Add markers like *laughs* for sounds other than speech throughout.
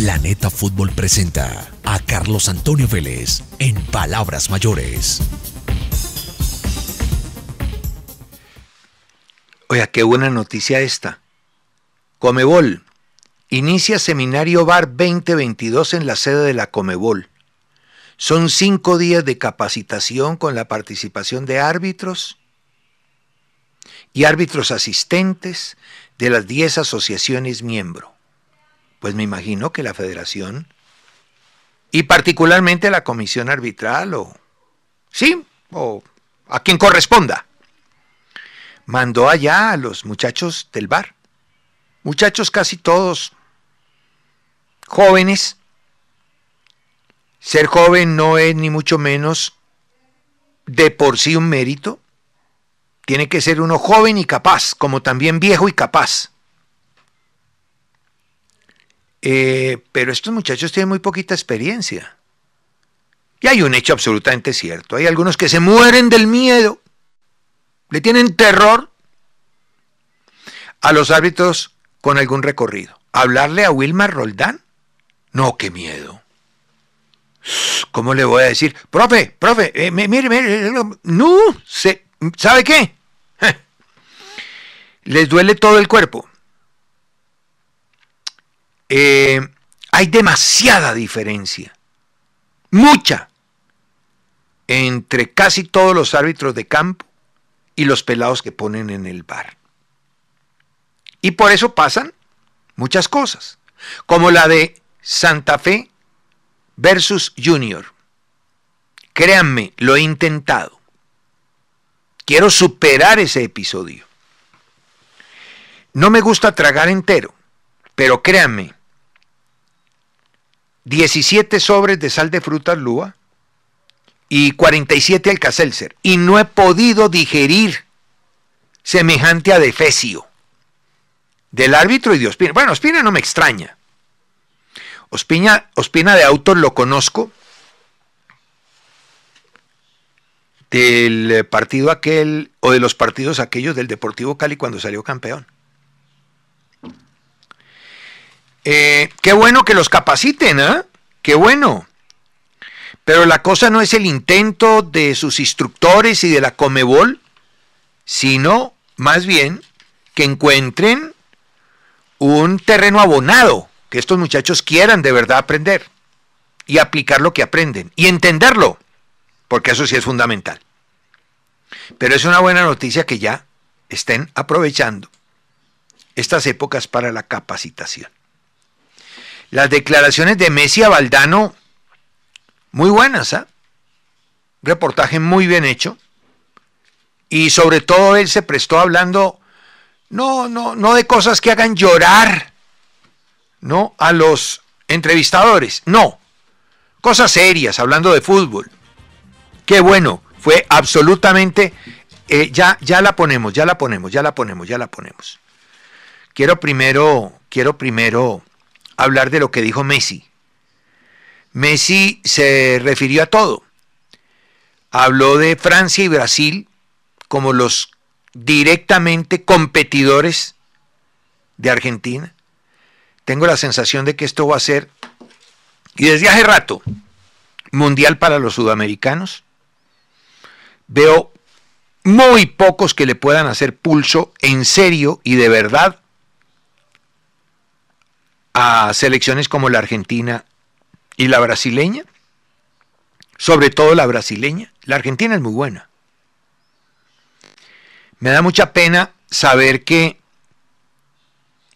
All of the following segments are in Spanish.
Planeta Fútbol presenta a Carlos Antonio Vélez en Palabras Mayores. Oiga, qué buena noticia esta. Comebol. Inicia Seminario Bar 2022 en la sede de la Comebol. Son cinco días de capacitación con la participación de árbitros y árbitros asistentes de las 10 asociaciones miembro. Pues me imagino que la federación y particularmente la comisión arbitral o, sí, o a quien corresponda, mandó allá a los muchachos del bar, muchachos casi todos jóvenes. Ser joven no es ni mucho menos de por sí un mérito. Tiene que ser uno joven y capaz, como también viejo y capaz. Eh, pero estos muchachos tienen muy poquita experiencia. Y hay un hecho absolutamente cierto. Hay algunos que se mueren del miedo, le tienen terror a los árbitros con algún recorrido. ¿Hablarle a Wilmar Roldán? No, qué miedo. ¿Cómo le voy a decir? Profe, profe, eh, mire, mire, no, se, ¿sabe qué? *laughs* Les duele todo el cuerpo. Eh, hay demasiada diferencia, mucha, entre casi todos los árbitros de campo y los pelados que ponen en el bar. Y por eso pasan muchas cosas, como la de Santa Fe versus Junior. Créanme, lo he intentado. Quiero superar ese episodio. No me gusta tragar entero, pero créanme, 17 sobres de sal de frutas Lúa y 47 Alcacelser. Y no he podido digerir semejante adefesio del árbitro y de Ospina. Bueno, Ospina no me extraña. Ospina, Ospina de autos lo conozco del partido aquel o de los partidos aquellos del Deportivo Cali cuando salió campeón. Eh, qué bueno que los capaciten, ¿ah? Qué bueno. Pero la cosa no es el intento de sus instructores y de la Comebol, sino más bien que encuentren un terreno abonado, que estos muchachos quieran de verdad aprender y aplicar lo que aprenden y entenderlo, porque eso sí es fundamental. Pero es una buena noticia que ya estén aprovechando estas épocas para la capacitación. Las declaraciones de Messi a Valdano, muy buenas, ¿ah? Reportaje muy bien hecho. Y sobre todo él se prestó hablando, no, no, no de cosas que hagan llorar, ¿no? A los entrevistadores, no. Cosas serias, hablando de fútbol. Qué bueno, fue absolutamente eh, ya, ya la ponemos, ya la ponemos, ya la ponemos, ya la ponemos. Quiero primero, quiero primero hablar de lo que dijo Messi. Messi se refirió a todo. Habló de Francia y Brasil como los directamente competidores de Argentina. Tengo la sensación de que esto va a ser, y desde hace rato, mundial para los sudamericanos. Veo muy pocos que le puedan hacer pulso en serio y de verdad a selecciones como la argentina y la brasileña, sobre todo la brasileña. La argentina es muy buena. Me da mucha pena saber que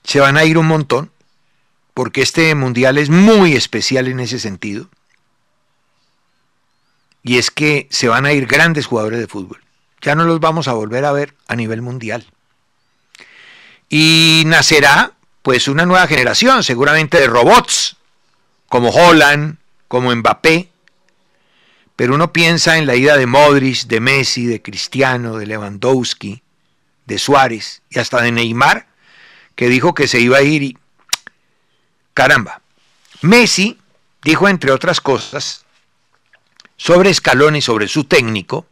se van a ir un montón, porque este mundial es muy especial en ese sentido. Y es que se van a ir grandes jugadores de fútbol. Ya no los vamos a volver a ver a nivel mundial. Y nacerá pues una nueva generación, seguramente de robots, como Holland, como Mbappé. Pero uno piensa en la ida de Modric, de Messi, de Cristiano, de Lewandowski, de Suárez y hasta de Neymar, que dijo que se iba a ir y... Caramba. Messi dijo, entre otras cosas, sobre Scaloni, sobre su técnico,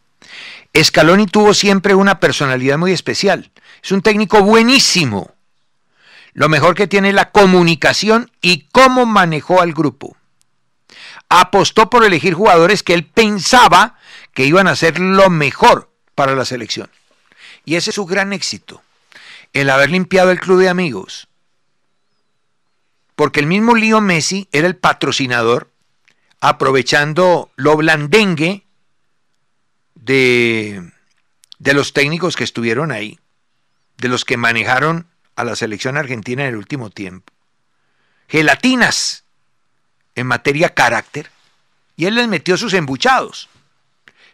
Scaloni tuvo siempre una personalidad muy especial. Es un técnico buenísimo, lo mejor que tiene es la comunicación y cómo manejó al grupo. Apostó por elegir jugadores que él pensaba que iban a ser lo mejor para la selección. Y ese es su gran éxito, el haber limpiado el club de amigos. Porque el mismo Lío Messi era el patrocinador, aprovechando lo blandengue de, de los técnicos que estuvieron ahí, de los que manejaron a la selección argentina en el último tiempo. Gelatinas en materia carácter. Y él les metió sus embuchados.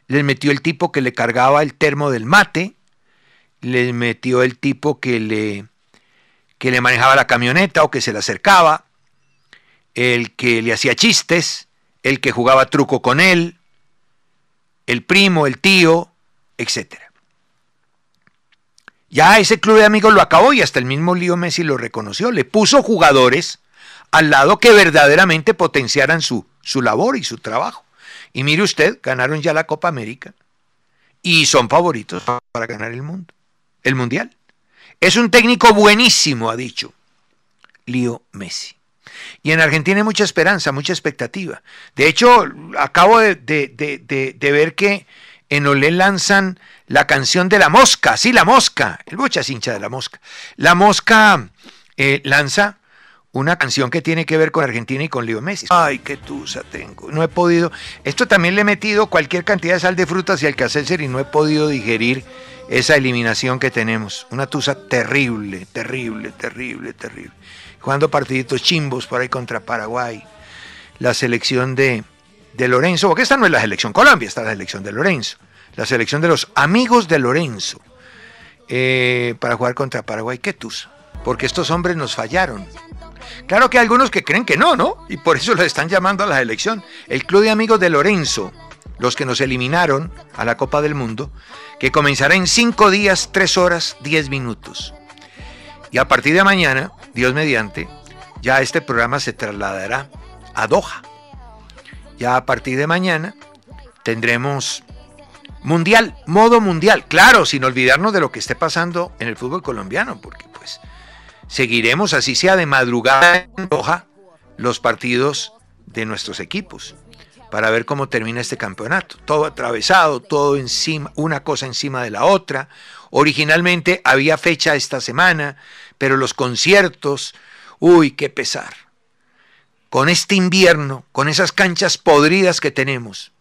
Les metió el tipo que le cargaba el termo del mate. Les metió el tipo que le, que le manejaba la camioneta o que se le acercaba. El que le hacía chistes. El que jugaba truco con él. El primo, el tío, etcétera. Ya ese club de amigos lo acabó y hasta el mismo Lío Messi lo reconoció. Le puso jugadores al lado que verdaderamente potenciaran su, su labor y su trabajo. Y mire usted, ganaron ya la Copa América y son favoritos para ganar el mundo, el mundial. Es un técnico buenísimo, ha dicho Lío Messi. Y en Argentina hay mucha esperanza, mucha expectativa. De hecho, acabo de ver que en Olé lanzan la canción de la mosca, sí, la mosca, el bocha hincha de la mosca. La mosca eh, lanza una canción que tiene que ver con Argentina y con Leo Messi. Ay, qué tusa tengo, no he podido. Esto también le he metido cualquier cantidad de sal de frutas y Cacelser y no he podido digerir esa eliminación que tenemos. Una tusa terrible, terrible, terrible, terrible. Jugando partiditos chimbos por ahí contra Paraguay. La selección de, de Lorenzo, porque esta no es la selección Colombia, esta es la selección de Lorenzo, la selección de los amigos de Lorenzo, eh, para jugar contra Paraguay Quetus, porque estos hombres nos fallaron. Claro que hay algunos que creen que no, ¿no? Y por eso los están llamando a la selección. El Club de Amigos de Lorenzo, los que nos eliminaron a la Copa del Mundo, que comenzará en cinco días, tres horas, 10 minutos. Y a partir de mañana, Dios mediante, ya este programa se trasladará a Doha, ya a partir de mañana tendremos mundial, modo mundial. Claro, sin olvidarnos de lo que esté pasando en el fútbol colombiano, porque pues seguiremos, así sea de madrugada en Roja, los partidos de nuestros equipos para ver cómo termina este campeonato. Todo atravesado, todo encima, una cosa encima de la otra. Originalmente había fecha esta semana, pero los conciertos, uy, qué pesar con este invierno, con esas canchas podridas que tenemos,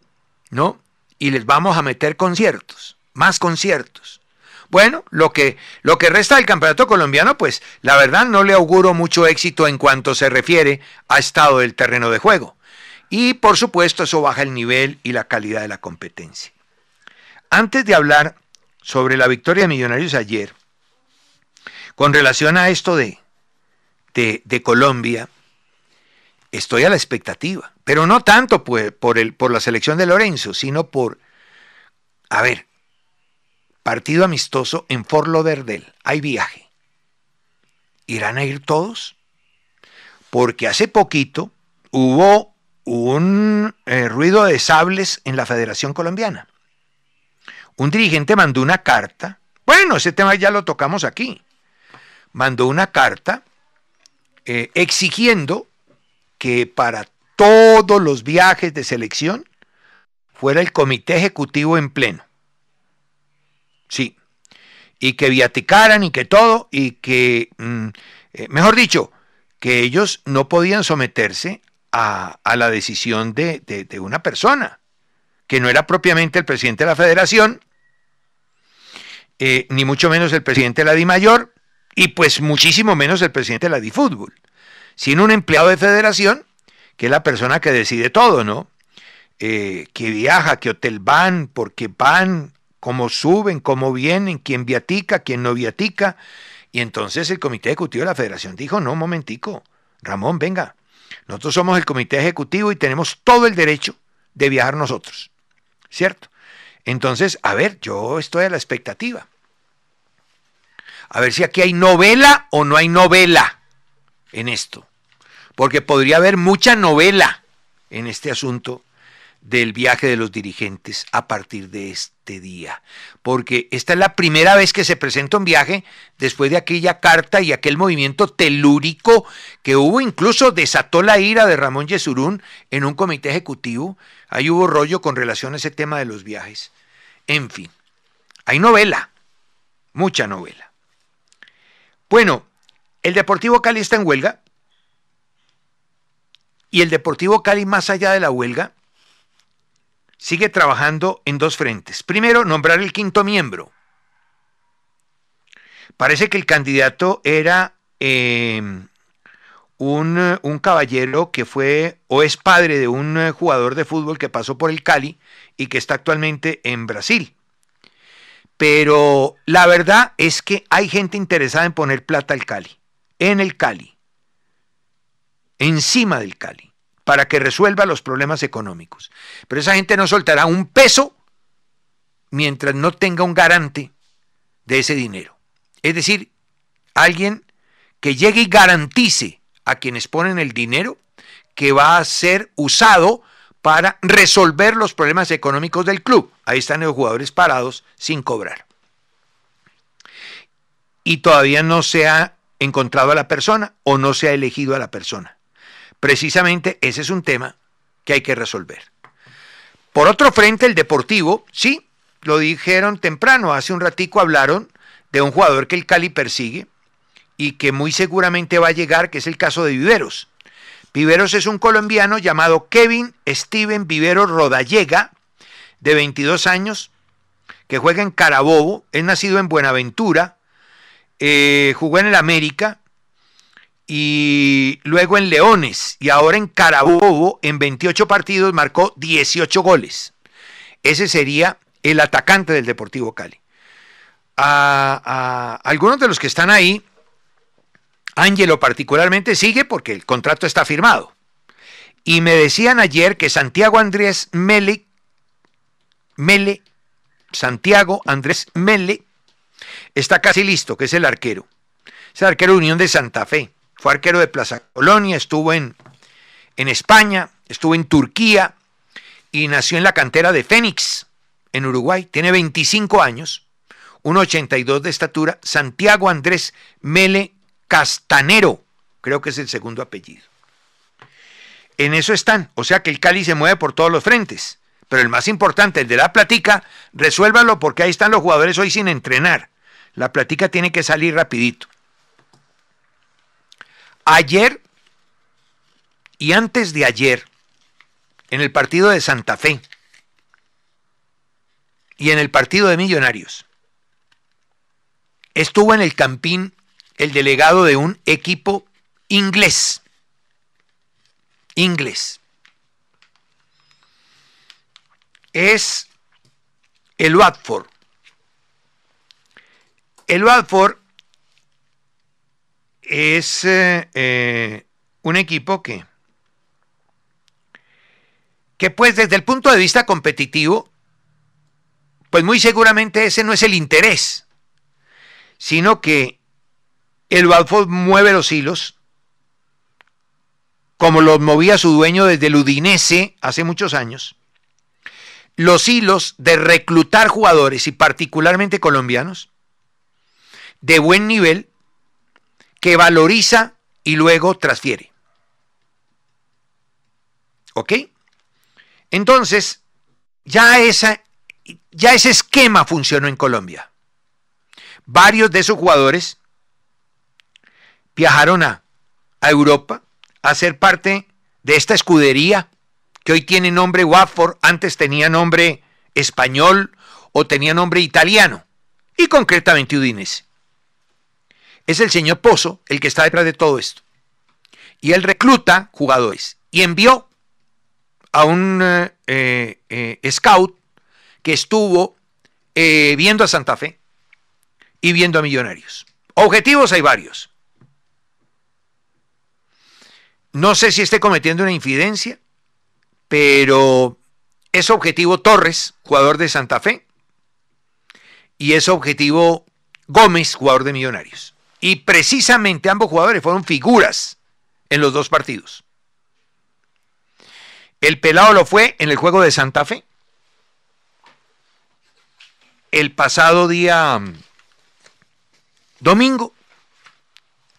¿no? Y les vamos a meter conciertos, más conciertos. Bueno, lo que, lo que resta del campeonato colombiano, pues la verdad no le auguro mucho éxito en cuanto se refiere a estado del terreno de juego. Y por supuesto eso baja el nivel y la calidad de la competencia. Antes de hablar sobre la victoria de Millonarios ayer, con relación a esto de, de, de Colombia, estoy a la expectativa, pero no tanto pues, por, el, por la selección de Lorenzo, sino por, a ver, partido amistoso en Fort Lauderdale, hay viaje. ¿Irán a ir todos? Porque hace poquito hubo un eh, ruido de sables en la Federación Colombiana. Un dirigente mandó una carta, bueno, ese tema ya lo tocamos aquí, mandó una carta eh, exigiendo que para todos los viajes de selección fuera el comité ejecutivo en pleno. Sí. Y que viaticaran y que todo, y que, mm, eh, mejor dicho, que ellos no podían someterse a, la decisión de, de, una persona, que no era propiamente el presidente de la federación, eh, ni mucho menos el presidente de la mayor y pues muchísimo menos el presidente de la DI fútbol sin un empleado de federación, que es la persona que decide todo, ¿no? Eh, que viaja, qué hotel van, por qué van, cómo suben, cómo vienen, quién viatica, quién no viatica. Y entonces el comité ejecutivo de la federación dijo, no, un momentico, Ramón, venga, nosotros somos el comité ejecutivo y tenemos todo el derecho de viajar nosotros, ¿cierto? Entonces, a ver, yo estoy a la expectativa. A ver si aquí hay novela o no hay novela en esto, porque podría haber mucha novela en este asunto del viaje de los dirigentes a partir de este día, porque esta es la primera vez que se presenta un viaje después de aquella carta y aquel movimiento telúrico que hubo, incluso desató la ira de Ramón Yesurún en un comité ejecutivo, ahí hubo rollo con relación a ese tema de los viajes. En fin, hay novela, mucha novela. Bueno, el Deportivo Cali está en huelga. Y el Deportivo Cali, más allá de la huelga, sigue trabajando en dos frentes. Primero, nombrar el quinto miembro. Parece que el candidato era em, un, caballero que fue o es padre de un jugador de fútbol que pasó por el Cali y que está actualmente en Brasil. Pero la verdad es que hay gente interesada en poner plata al Cali en el Cali, encima del Cali, para que resuelva los problemas económicos. Pero esa gente no soltará un peso mientras no tenga un garante de ese dinero. Es decir, alguien que llegue y garantice a quienes ponen el dinero que va a ser usado para resolver los problemas económicos del club. Ahí están los jugadores parados sin cobrar. Y todavía no se ha encontrado a la persona o no se ha elegido a la persona. Precisamente ese es un tema que hay que resolver. Por otro frente, el Deportivo, sí, lo dijeron temprano, hace un ratico hablaron de un jugador que el Cali persigue y que muy seguramente va a llegar, que es el caso de Viveros. Viveros es un colombiano llamado Kevin Steven Viveros Rodallega, de 22 años, que juega en Carabobo, es nacido en Buenaventura, eh, jugó en el América y luego en Leones y ahora en Carabobo en 28 partidos marcó 18 goles. Ese sería el atacante del Deportivo Cali. A, a algunos de los que están ahí, Ángelo particularmente sigue porque el contrato está firmado. Y me decían ayer que Santiago Andrés Mele, Mele, Santiago Andrés Mele, Está casi listo, que es el arquero. Es el arquero Unión de Santa Fe. Fue arquero de Plaza Colonia, estuvo en, en España, estuvo en Turquía y nació en la cantera de Fénix, en Uruguay. Tiene 25 años, 1,82 de estatura. Santiago Andrés Mele Castanero, creo que es el segundo apellido. En eso están, o sea que el Cali se mueve por todos los frentes pero el más importante, el de la platica, resuélvalo porque ahí están los jugadores hoy sin entrenar. La platica tiene que salir rapidito. Ayer y antes de ayer, en el partido de Santa Fe y en el partido de Millonarios, estuvo en el campín el delegado de un equipo inglés. Inglés. es el Watford. El Watford es eh, eh, un equipo que, que pues desde el punto de vista competitivo, pues muy seguramente ese no es el interés, sino que el Watford mueve los hilos, como los movía su dueño desde el Udinese hace muchos años, los hilos de reclutar jugadores y particularmente colombianos de buen nivel que valoriza y luego transfiere. ¿Ok? Entonces, ya, ya ese esquema funcionó en Colombia. Varios de esos jugadores viajaron a, a Europa a ser parte de esta escudería que hoy tiene nombre Watford, antes tenía nombre español o tenía nombre italiano, y concretamente Udinese. Es el señor Pozo el que está detrás de todo esto. Y él recluta jugadores y envió a un eh, eh, scout que estuvo eh, viendo a Santa Fe y viendo a Millonarios. Objetivos hay varios. No sé si esté cometiendo una infidencia, pero es objetivo Torres, jugador de Santa Fe, y es objetivo Gómez, jugador de Millonarios. Y precisamente ambos jugadores fueron figuras en los dos partidos. El pelado lo fue en el juego de Santa Fe. El pasado día mm, domingo,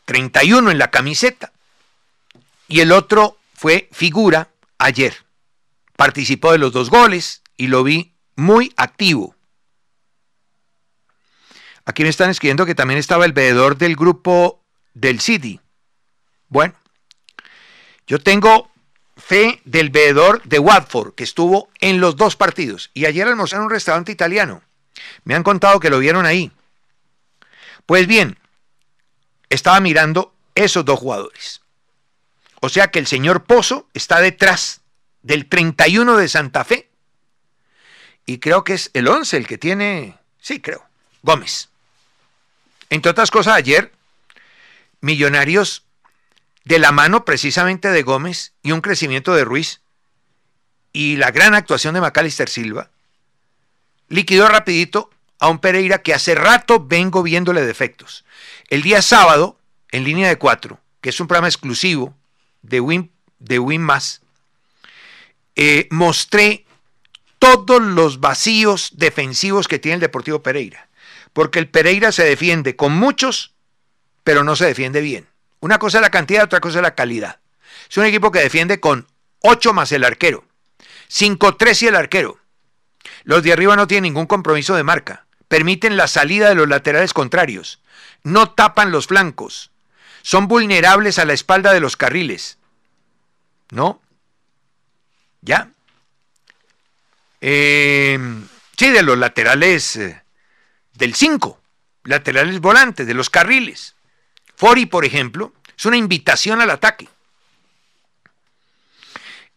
31 en la camiseta. Y el otro fue figura ayer participó de los dos goles y lo vi muy activo. Aquí me están escribiendo que también estaba el veedor del grupo del City. Bueno, yo tengo fe del veedor de Watford, que estuvo en los dos partidos. Y ayer almorzaron en un restaurante italiano. Me han contado que lo vieron ahí. Pues bien, estaba mirando esos dos jugadores. O sea que el señor Pozo está detrás del 31 de Santa Fe. Y creo que es el 11 el que tiene, sí, creo, Gómez. Entre otras cosas, ayer, Millonarios, de la mano precisamente de Gómez y un crecimiento de Ruiz y la gran actuación de Macalister Silva, liquidó rapidito a un Pereira que hace rato vengo viéndole defectos. El día sábado, en línea de cuatro, que es un programa exclusivo de Win, de Win Más, eh, mostré todos los vacíos defensivos que tiene el Deportivo Pereira. Porque el Pereira se defiende con muchos, pero no se defiende bien. Una cosa es la cantidad, otra cosa es la calidad. Es un equipo que defiende con 8 más el arquero, 5-3 y el arquero. Los de arriba no tienen ningún compromiso de marca. Permiten la salida de los laterales contrarios. No tapan los flancos. Son vulnerables a la espalda de los carriles. ¿No? ¿Ya? Em, sí, de los laterales eh, del 5, laterales volantes, de los carriles. Fori, por ejemplo, es una invitación al ataque.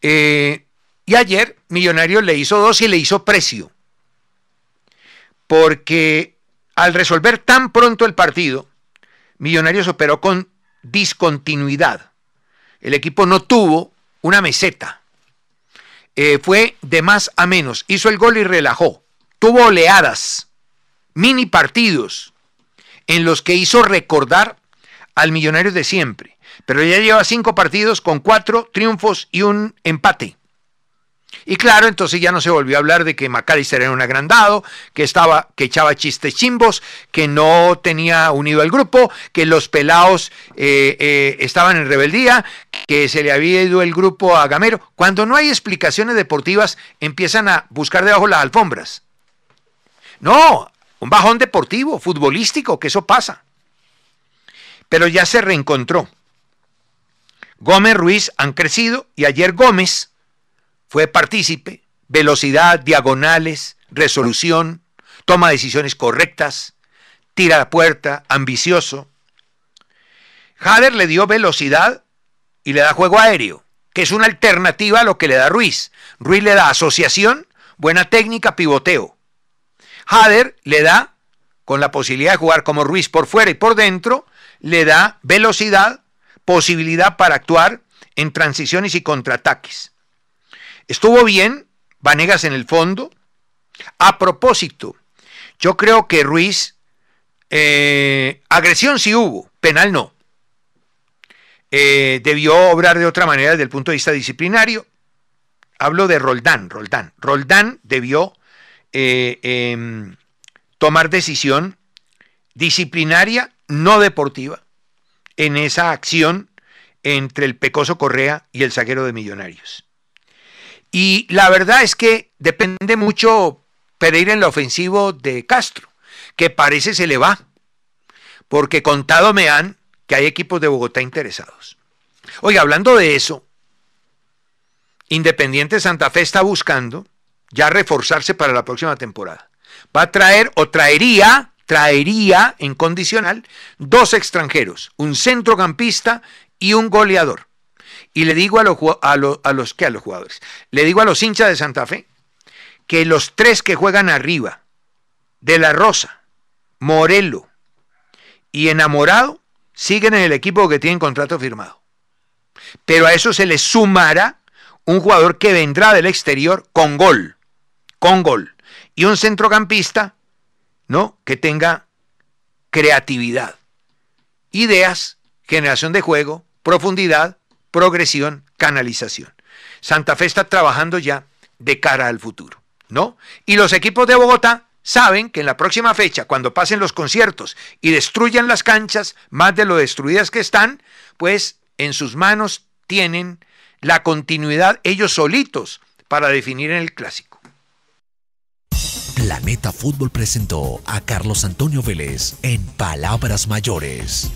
Eh, y ayer Millonarios le hizo dos y le hizo precio. Porque al resolver tan pronto el partido, Millonarios operó con discontinuidad. El equipo no tuvo una meseta eh, fue de más a menos. Hizo el gol y relajó. Tuvo oleadas, mini partidos, en los que hizo recordar al millonario de siempre. Pero ya lleva cinco partidos con cuatro triunfos y un empate. Y claro, entonces ya no se volvió a hablar de que McAllister era un agrandado, que estaba, que echaba chistes chimbos, que no tenía unido al grupo, que los pelados eh, eh, estaban en rebeldía, que se le había ido el grupo a Gamero. Cuando no hay explicaciones deportivas, empiezan a buscar debajo las alfombras. No, un bajón deportivo, futbolístico, que eso pasa. Pero ya se reencontró. Gómez Ruiz han crecido y ayer Gómez fue partícipe, velocidad, diagonales, resolución, toma decisiones correctas, tira la puerta, ambicioso. Hader le dio velocidad y le da juego aéreo, que es una alternativa a lo que le da Ruiz. Ruiz le da asociación, buena técnica, pivoteo. Hader le da, con la posibilidad de jugar como Ruiz por fuera y por dentro, le da velocidad, posibilidad para actuar en transiciones y contraataques. Estuvo bien Vanegas en el fondo. A propósito, yo creo que Ruiz, eh, agresión sí hubo, penal no. Eh, debió obrar de otra manera desde el punto de vista disciplinario. Hablo de Roldán, Roldán. Roldán debió eh, em, tomar decisión disciplinaria, no deportiva, en esa acción entre el Pecoso Correa y el zaguero de Millonarios. Y la verdad es que depende mucho Pereira en lo ofensivo de Castro, que parece se le va, porque contado me han que hay equipos de Bogotá interesados. Oye, hablando de eso, Independiente Santa Fe está buscando ya reforzarse para la próxima temporada. Va a traer o traería, traería en condicional, dos extranjeros, un centrocampista y un goleador. Y le digo a, los, a los que a los jugadores, le digo a los hinchas de Santa Fe que los tres que juegan arriba, de la Rosa, Morelo y Enamorado, siguen en el equipo que tienen contrato firmado. Pero a eso se le sumará un jugador que vendrá del exterior con gol, con gol, y un centrocampista, ¿no? Que tenga creatividad, ideas, generación de juego, profundidad progresión, canalización. Santa Fe está trabajando ya de cara al futuro, ¿no? Y los equipos de Bogotá saben que en la próxima fecha, cuando pasen los conciertos y destruyan las canchas, más de lo destruidas que están, pues en sus manos tienen la continuidad ellos solitos para definir en el clásico. Planeta Fútbol presentó a Carlos Antonio Vélez en Palabras Mayores.